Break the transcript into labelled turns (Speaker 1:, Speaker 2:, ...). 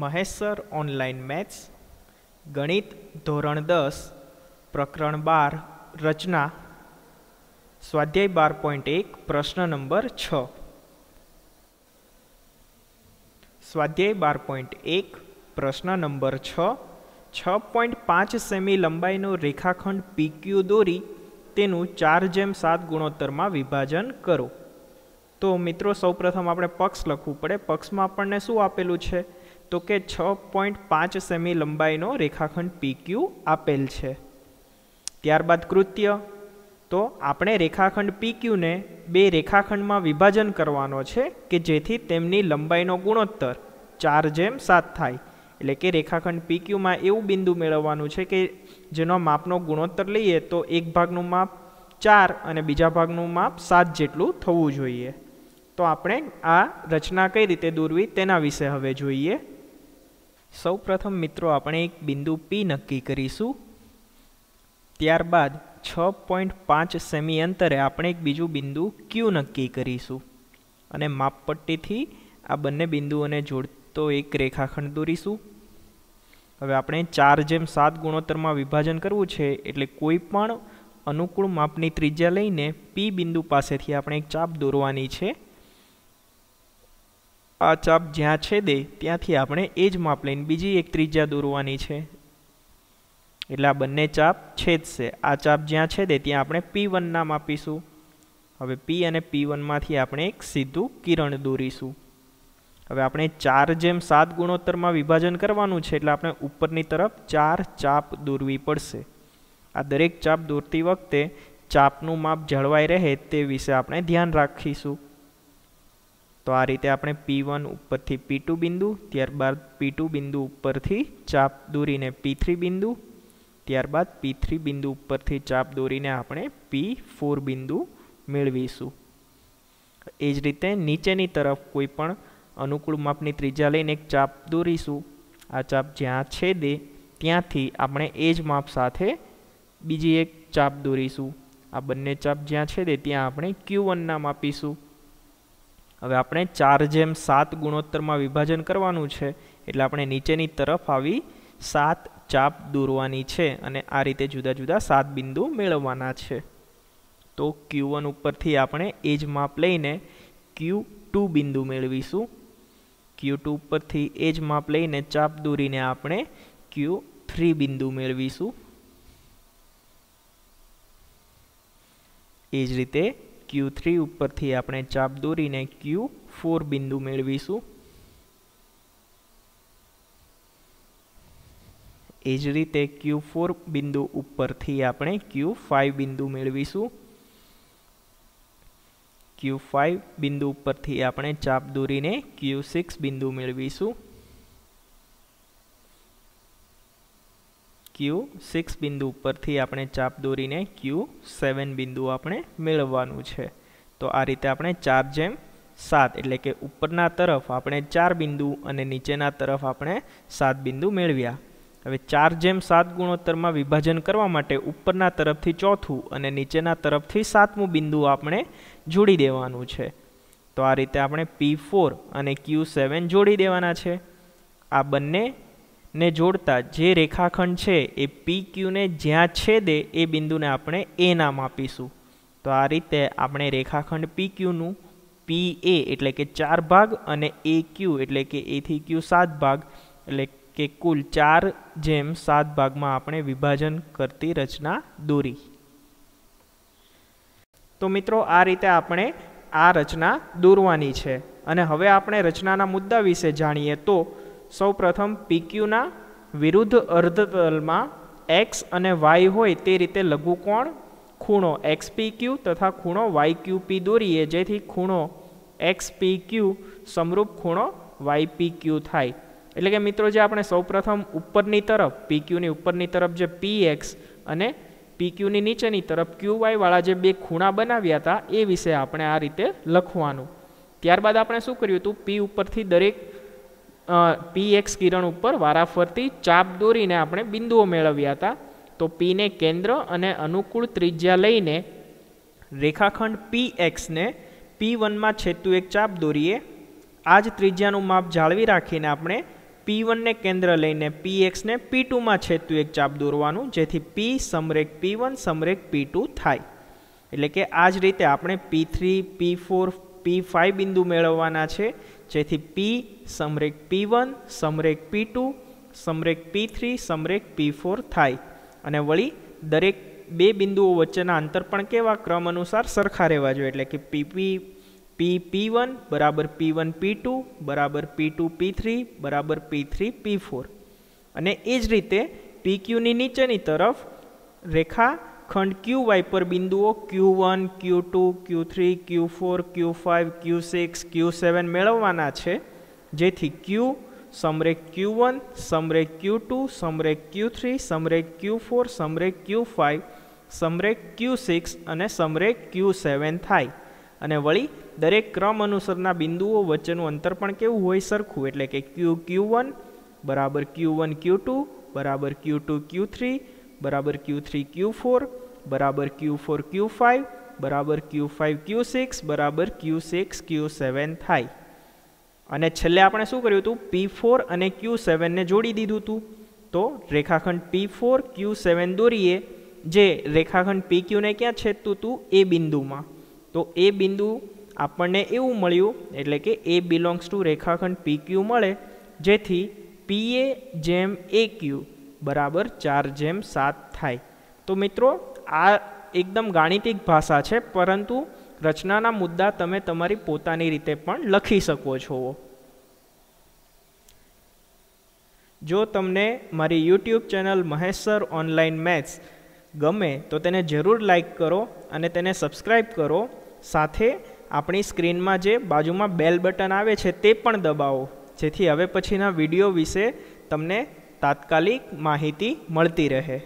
Speaker 1: Maheshwar online maths ગણિત ધોરણ દસ પ્રકરણ બાર રચના સ્વાધ્યાય બાર પોઈન્ટ એક પ્રશ્ન નંબર છ સ્વાધ્યાય બાર પોઈન્ટ એક પ્રશ્ન નંબર છ છ પોઈન્ટ પાંચ સેમી લંબાઈનો રેખાખંડ પીક્યુ દોરી તેનું ચાર જેમ સાત ગુણોત્તરમાં વિભાજન કરો તો મિત્રો સૌપ્રથમ આપણે પક્ષ લખવું પડે પક્ષમાં આપણને શું આપેલું છે તો કે છ પોઈન્ટ પાંચ સેમી લંબાઈનો રેખાખંડ પીક્યુ આપેલ છે ત્યારબાદ કૃત્ય તો આપણે રેખાખંડ પીક્યુને બે રેખાખંડમાં વિભાજન કરવાનો છે કે જેથી તેમની લંબાઈનો ગુણોત્તર ચાર જેમ સાત થાય એટલે કે રેખાખંડ પીક્યુમાં એવું બિંદુ મેળવવાનું છે કે જેનો માપનો ગુણોત્તર લઈએ તો એક ભાગનું માપ ચાર અને બીજા ભાગનું માપ સાત જેટલું થવું જોઈએ તો આપણે આ રચના કઈ રીતે દોરવી તેના વિશે હવે જોઈએ સૌ પ્રથમ મિત્રો આપણે એક બિંદુ પી નક્કી કરીશું ત્યારબાદ છ પોઈન્ટ પાંચ સેમી અંતરે આપણે એક બીજું બિંદુ ક્યુ નક્કી કરીશું અને માપપટ્ટીથી આ બંને બિંદુઓને જોડતો એક રેખાખંડ દોરીશું હવે આપણે ચાર જેમ સાત ગુણોત્તરમાં વિભાજન કરવું છે એટલે કોઈ પણ અનુકૂળ માપની ત્રિજ્યા લઈને પી બિંદુ પાસેથી આપણે એક ચાપ દોરવાની છે આ ચાપ જ્યાં છેદે ત્યાંથી આપણે એ જ માપ લઈને બીજી એક ત્રિજ્યા દોરવાની છે એટલે આ બંને ચાપ છેદશે આ ચાપ જ્યાં છેદે ત્યાં આપણે પી વનના માપીશું હવે પી અને પી વનમાંથી આપણે એક સીધું કિરણ દોરીશું હવે આપણે ચાર જેમ સાત ગુણોત્તરમાં વિભાજન કરવાનું છે એટલે આપણે ઉપરની તરફ ચાર ચાપ દોરવી પડશે આ દરેક ચાપ દોરતી વખતે ચાપનું માપ જળવાઈ રહે તે વિશે આપણે ધ્યાન રાખીશું તો આ રીતે આપણે પી વન ઉપરથી પી ટુ બિંદુ ત્યારબાદ પી બિંદુ ઉપરથી ચાપ દોરીને પી બિંદુ ત્યારબાદ પી બિંદુ ઉપરથી ચાપ દોરીને આપણે પી ફોર બિંદુ મેળવીશું એ જ રીતે નીચેની તરફ કોઈ પણ અનુકૂળ માપની ત્રીજા લઈને એક ચાપ દોરીશું આ ચાપ જ્યાં છેદે ત્યાંથી આપણે એ જ માપ સાથે બીજી એક ચાપ દોરીશું આ બંને ચાપ જ્યાં છેદે ત્યાં આપણે ક્યુ વન નામ આપીશું હવે આપણે ચાર જેમ સાત ગુણોત્તરમાં વિભાજન કરવાનું છે એટલે આપણે નીચેની તરફ આવી સાત ચાપ દોરવાની છે અને આ રીતે જુદા જુદા સાત બિંદુ મેળવવાના છે તો ક્યુ વન ઉપરથી આપણે એ જ માપ લઈને ક્યુ ટુ બિંદુ મેળવીશું ક્યુ ટુ ઉપરથી એ જ માપ લઈને ચાપ દોરીને આપણે ક્યુ થ્રી બિંદુ મેળવીશું એ જ રીતે ક્યુ થ્રી ઉપરથી આપણે ચાપ દોરીને ક્યુ ફોર બિંદુ મેળવીશું એ જ રીતે ક્યુ ફોર બિંદુ ઉપરથી આપણે ક્યુ ફાઇવ બિંદુ મેળવીશું ક્યુ ફાઇવ બિંદુ ઉપરથી આપણે ચાપ દોરીને ક્યુ સિક્સ બિંદુ મેળવીશું ક્યુ સિક્સ બિંદુ ઉપરથી આપણે ચાપ દોરીને ક્યુ સેવન બિંદુ આપણે મેળવવાનું છે તો આ રીતે આપણે ચાર જેમ સાત એટલે કે ઉપરના તરફ આપણે ચાર બિંદુ અને નીચેના તરફ આપણે સાત બિંદુ મેળવ્યા હવે ચાર જેમ સાત ગુણોત્તરમાં વિભાજન કરવા માટે ઉપરના તરફથી ચોથું અને નીચેના તરફથી સાતમું બિંદુ આપણે જોડી દેવાનું છે તો આ રીતે આપણે પી ફોર અને ક્યુ સેવન જોડી દેવાના છે આ બંને ને જોડતા જે રેખાખંડ છે એ પી ક્યુને જ્યાં છેદે એ બિંદુને આપણે એ નામ આપીશું તો આ રીતે આપણે રેખાખંડ પી ક્યુનું પી એ એટલે કે ચાર ભાગ અને એ ક્યુ એટલે કે એથી ક્યુ સાત ભાગ એટલે કે કુલ ચાર જેમ સાત ભાગમાં આપણે વિભાજન કરતી રચના દોરી તો મિત્રો આ રીતે આપણે આ રચના દોરવાની છે અને હવે આપણે રચનાના મુદ્દા વિશે જાણીએ તો સૌપ્રથમ પીક્યુના વિરુદ્ધ અર્ધતલમાં એક્સ અને વાય હોય તે રીતે લઘુકોણ ખૂણો એક્સ પી ક્યુ તથા ખૂણો વાય ક્યુ પી દોરીએ જેથી ખૂણો એક્સ પી ક્યુ સમરૂપ ખૂણો વાય પી ક્યુ થાય એટલે કે મિત્રો જે આપણે સૌપ્રથમ ઉપરની તરફ પી ક્યુની ઉપરની તરફ જે પી એક્સ અને પી ક્યુની નીચેની તરફ ક્યુ વાયવાળા જે બે ખૂણા બનાવ્યા હતા એ વિશે આપણે આ રીતે લખવાનું ત્યારબાદ આપણે શું કર્યું હતું પી ઉપરથી દરેક પી એક્સ કિરણ ઉપર વારાફરતી ચાપ દોરીને આપણે બિંદુઓ મેળવ્યા હતા તો પીને કેન્દ્ર અને અનુકૂળ ત્રિજ્યા લઈને રેખાખંડ પી એક્સને પી વનમાં છેતું એક ચાપ દોરીએ આ જ ત્રિજ્યાનું માપ જાળવી રાખીને આપણે પી વનને કેન્દ્ર લઈને પી એક્સને પી ટુમાં છેતું એક ચાપ દોરવાનું જેથી પી સમરેક પી વન સમરેક પી ટુ થાય એટલે કે આ જ રીતે આપણે P three P four P five બિંદુ મેળવવાના છે જેથી પી સમરેક પી વન સમરેક પી ટુ સમરેક પી થ્રી સમરેક પી ફોર થાય અને વળી દરેક બે બિંદુઓ વચ્ચેના અંતર પણ કેવા ક્રમ અનુસાર સરખા રહેવા જોઈએ એટલે કે પીપી પી પી વન બરાબર પી વન પી ટુ બરાબર પી ટુ પી થ્રી બરાબર પી થ્રી પી ફોર અને એ જ રીતે પી ક્યુની નીચેની તરફ રેખા ખંડ ક્યુ વાય પર બિંદુઓ Q one Q two Q three Q four Q five Q six Q seven મેળવવાના છે જેથી ક્યુ સમરેક ક્યુ વન સમરેક ક્યુ ટુ સમરેક ક્યુ થ્રી સમરેક ક્યુ ફોર સમરેક ક્યુ ફાઇવ સમરેક ક્યુ સિક્સ અને સમરેક ક્યુ સેવન થાય અને વળી દરેક ક્રમ અનુસરના બિંદુઓ વચ્ચેનું અંતર પણ કેવું હોય સરખું એટલે કે ક્યુ ક્યુ વન બરાબર ક્યુ વન ક્યુ ટુ બરાબર ક્યુ ટુ ક્યુ થ્રી બરાબર ક્યુ થ્રી ક્યુ ફોર બરાબર ક્યુ ફોર ક્યુ ફાઇવ બરાબર ક્યુ ફાઇવ ક્યુ સિક્સ બરાબર ક્યુ સિક્સ ક્યુ સેવન થાય અને છેલ્લે આપણે શું કર્યું હતું પી ફોર અને ક્યુ સેવનને જોડી દીધું હતું તો રેખાખંડ પી ફોર ક્યુ સેવન દોરીએ જે રેખાખંડ પી ક્યુને ક્યાં છેદતું હતું એ બિંદુમાં તો એ બિંદુ આપણને એવું મળ્યું એટલે કે એ બિલોંગ્સ ટુ રેખાખંડ પી ક્યુ મળે જેથી પી એ જેમ એ ક્યુ બરાબર ચાર જેમ સાત થાય તો મિત્રો આ એકદમ ગાણિતિક ભાષા છે પરંતુ રચનાના મુદ્દા તમે તમારી પોતાની રીતે પણ લખી શકો છો જો તમને મારી YouTube channel Mahesh sir online maths ગમે તો તેને જરૂર લાઈક કરો અને તેને સબસ્ક્રાઈબ કરો સાથે આપણી સ્ક્રીનમાં જે બાજુમાં બેલ બટન આવે છે તે પણ દબાવો જેથી હવે પછીના વિડીયો વિશે તમને તાત્કાલિક માહિતી મળતી રહે